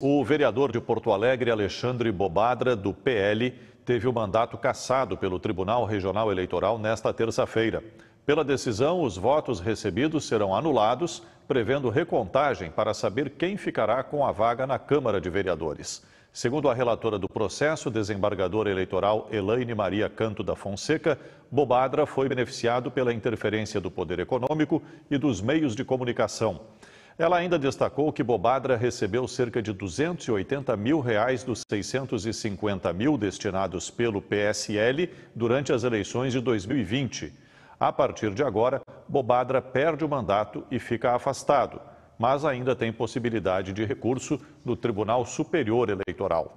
O vereador de Porto Alegre, Alexandre Bobadra, do PL, teve o mandato cassado pelo Tribunal Regional Eleitoral nesta terça-feira. Pela decisão, os votos recebidos serão anulados, prevendo recontagem para saber quem ficará com a vaga na Câmara de Vereadores. Segundo a relatora do processo, desembargadora eleitoral Elaine Maria Canto da Fonseca, Bobadra foi beneficiado pela interferência do poder econômico e dos meios de comunicação. Ela ainda destacou que Bobadra recebeu cerca de 280 mil reais dos 650 mil destinados pelo PSL durante as eleições de 2020. A partir de agora, Bobadra perde o mandato e fica afastado, mas ainda tem possibilidade de recurso no Tribunal Superior Eleitoral.